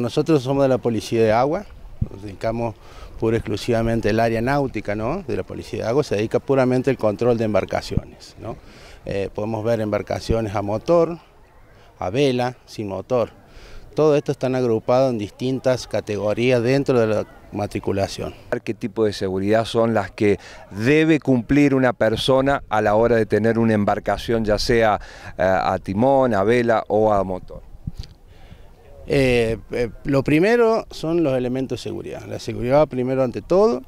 Nosotros somos de la Policía de Agua, nos dedicamos pura exclusivamente el área náutica de la Policía de Agua, se dedica puramente al control de embarcaciones. Eh, podemos ver embarcaciones a motor, a vela, sin motor. Todo esto están agrupado en distintas categorías dentro de la matriculación. ¿Qué tipo de seguridad son las que debe cumplir una persona a la hora de tener una embarcación, ya sea eh, a timón, a vela o a motor? Eh, eh, lo primero son los elementos de seguridad. La seguridad primero ante todo.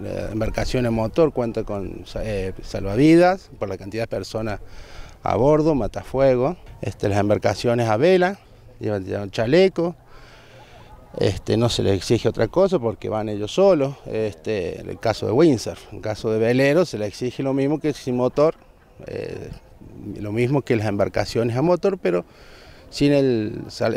La embarcaciones en motor cuenta con eh, salvavidas por la cantidad de personas a bordo, matafuego. Este, las embarcaciones a vela, llevan, chaleco. Este, no se les exige otra cosa porque van ellos solos. Este, en el caso de Windsor... en el caso de velero se les exige lo mismo que sin motor, lo mismo que las embarcaciones a motor, pero sin el,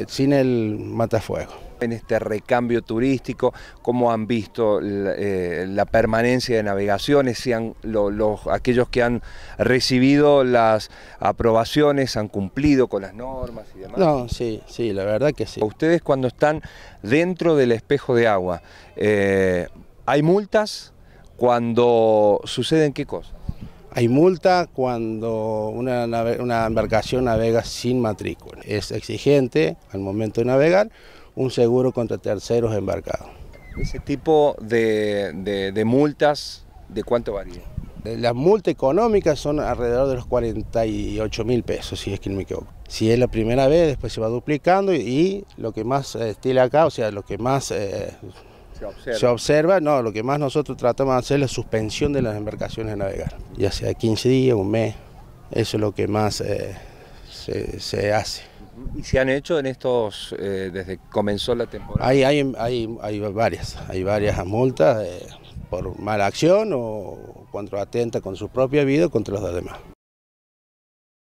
sin el matafuego. En este recambio turístico, ¿cómo han visto la, eh, permanencia de navegaciones? Si los, aquellos que han recibido las aprobaciones han cumplido con las normas y demás. No, sí, sí, la verdad que sí. Ustedes cuando están dentro del espejo de agua, eh, ¿hay multas? Cuando suceden qué cosas? Hay multa cuando una, embarcación navega sin matrícula. Es exigente al momento de navegar un seguro contra terceros embarcados. ¿Ese tipo de, multas de cuánto varía? Eh, las multas económicas son alrededor de los 48 mil pesos, si es que no me equivoco. Si es la primera vez, después se va duplicando y, lo que más eh, estila acá, o sea, lo que más eh, se observa. no, lo que más nosotros tratamos de hacer es la suspensión de las embarcaciones a navegar, ya sea 15 días, un mes, eso es lo que más eh, se, hace. ¿Y se han hecho en estos, eh, desde que comenzó la temporada? Hay, hay, hay, hay varias, hay varias multas eh, por mala acción o cuando atenta con su propia vida contra los demás.